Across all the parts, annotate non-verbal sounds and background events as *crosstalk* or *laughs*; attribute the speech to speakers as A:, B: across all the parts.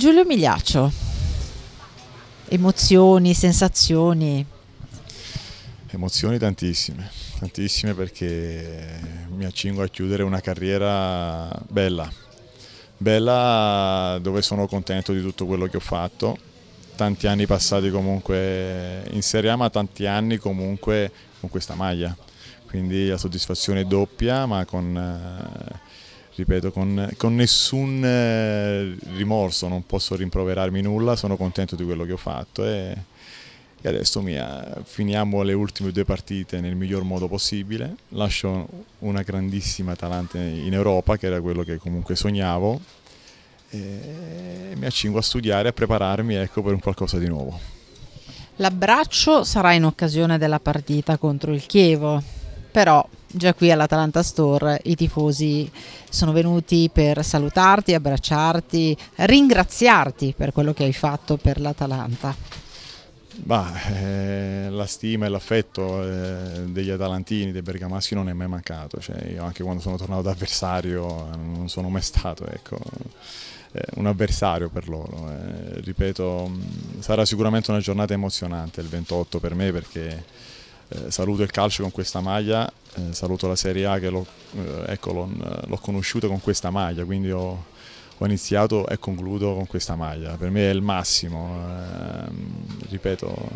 A: Giulio Migliaccio, emozioni,
B: sensazioni? Emozioni tantissime, tantissime perché mi accingo a chiudere una carriera bella, bella dove sono contento di tutto quello che ho fatto, tanti anni passati comunque in Serie A ma tanti anni comunque con questa maglia, quindi la soddisfazione è doppia ma con eh, ripeto, con, con nessun eh, rimorso, non posso rimproverarmi nulla, sono contento di quello che ho fatto e, e adesso mia, eh, finiamo le ultime due partite nel miglior modo possibile, lascio una grandissima talante in Europa, che era quello che comunque sognavo, e mi accingo a studiare, a prepararmi ecco, per un qualcosa di nuovo.
A: L'abbraccio sarà in occasione della partita contro il Chievo, però già qui all'Atalanta Store i tifosi sono venuti per salutarti, abbracciarti, ringraziarti per quello che hai fatto per l'Atalanta.
B: Eh, la stima e l'affetto eh, degli atalantini, dei bergamaschi non è mai mancato, cioè, io anche quando sono tornato da avversario eh, non sono mai stato ecco, eh, un avversario per loro. Eh. ripeto, mm, sarà sicuramente una giornata emozionante il 28 per me perché eh, saluto il calcio con questa maglia, eh, saluto la Serie A che l'ho eh, ecco, conosciuta con questa maglia, quindi ho, ho, iniziato e concludo con questa maglia. Per me è il massimo, ehm, ripeto,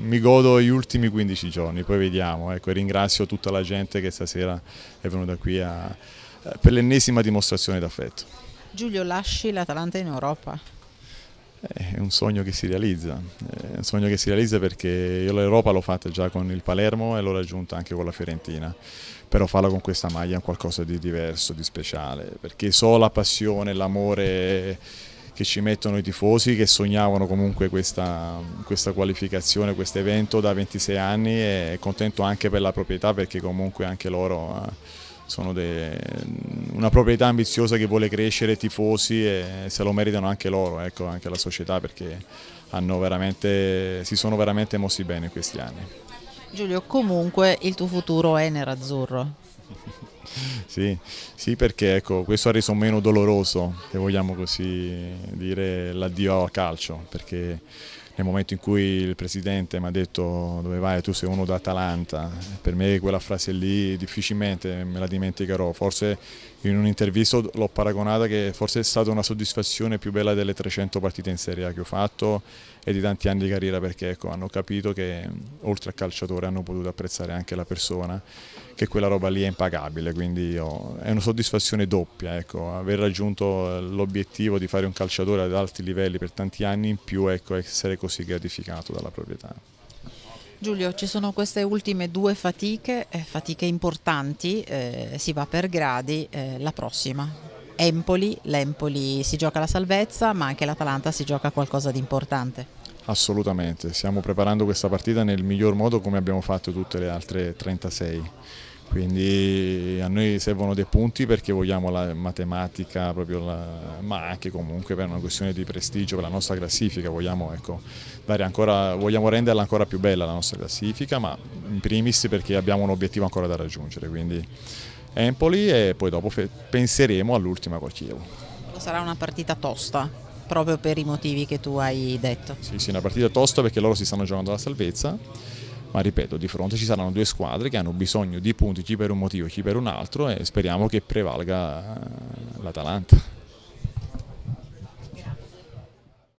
B: mi godo gli ultimi 15 giorni, poi vediamo. Ecco, ringrazio tutta la gente che stasera è venuta qui a, eh, per l'ennesima dimostrazione d'affetto.
A: Giulio, lasci l'Atalanta in Europa?
B: È un sogno che si realizza, è un sogno che si realizza perché io l'Europa l'ho fatta già con il Palermo e l'ho raggiunta anche con la Fiorentina, però farla con questa maglia è qualcosa di diverso, di speciale, perché so la passione, l'amore che ci mettono i tifosi che sognavano comunque questa, questa qualificazione, questo evento da 26 anni e contento anche per la proprietà perché comunque anche loro eh, sono de... una proprietà ambiziosa che vuole crescere tifosi e se lo meritano anche loro, ecco, anche la società perché si sono veramente mossi bene in questi anni.
A: Giulio, comunque il tuo futuro è nerazzurro.
B: *laughs* sì, sì, perché ecco, questo ha reso meno doloroso, se vogliamo così dire, l'addio al calcio, perché nel momento in cui il presidente mi ha detto dove vai tu sei uno da Atalanta, per me quella frase lì difficilmente me la dimenticherò, forse in un'intervista l'ho paragonata che forse è stata una soddisfazione più bella delle 300 partite in Serie A che ho fatto e di tanti anni di carriera perché ecco, hanno capito che oltre al calciatore hanno potuto apprezzare anche la persona, che quella roba lì è impagabile, quindi io, è una soddisfazione doppia, ecco, aver raggiunto eh, l'obiettivo di fare un calciatore ad alti livelli per tanti anni in più, ecco, essere così gratificato dalla proprietà.
A: Giulio, ci sono queste ultime due fatiche, eh, fatiche importanti, eh, si va per gradi, eh, la prossima. Empoli, l'Empoli si gioca la salvezza, ma anche l'Atalanta si gioca qualcosa di importante.
B: Assolutamente, stiamo preparando questa partita nel miglior modo come abbiamo fatto tutte le altre 36 quindi a noi servono dei punti perché vogliamo la matematica, la, ma anche comunque per una questione di prestigio per la nostra classifica, vogliamo, ecco, ancora, vogliamo, renderla ancora più bella la nostra classifica, ma in primis perché abbiamo un obiettivo ancora da raggiungere, quindi Empoli e poi dopo penseremo all'ultima col Chievo.
A: Sarà una partita tosta, proprio per i motivi che tu hai detto.
B: Sì, sì, una partita tosta perché loro si stanno giocando la salvezza ma ripeto, di fronte ci saranno due squadre che hanno bisogno di punti, chi per un motivo, chi per un altro e speriamo che prevalga eh, l'Atalanta.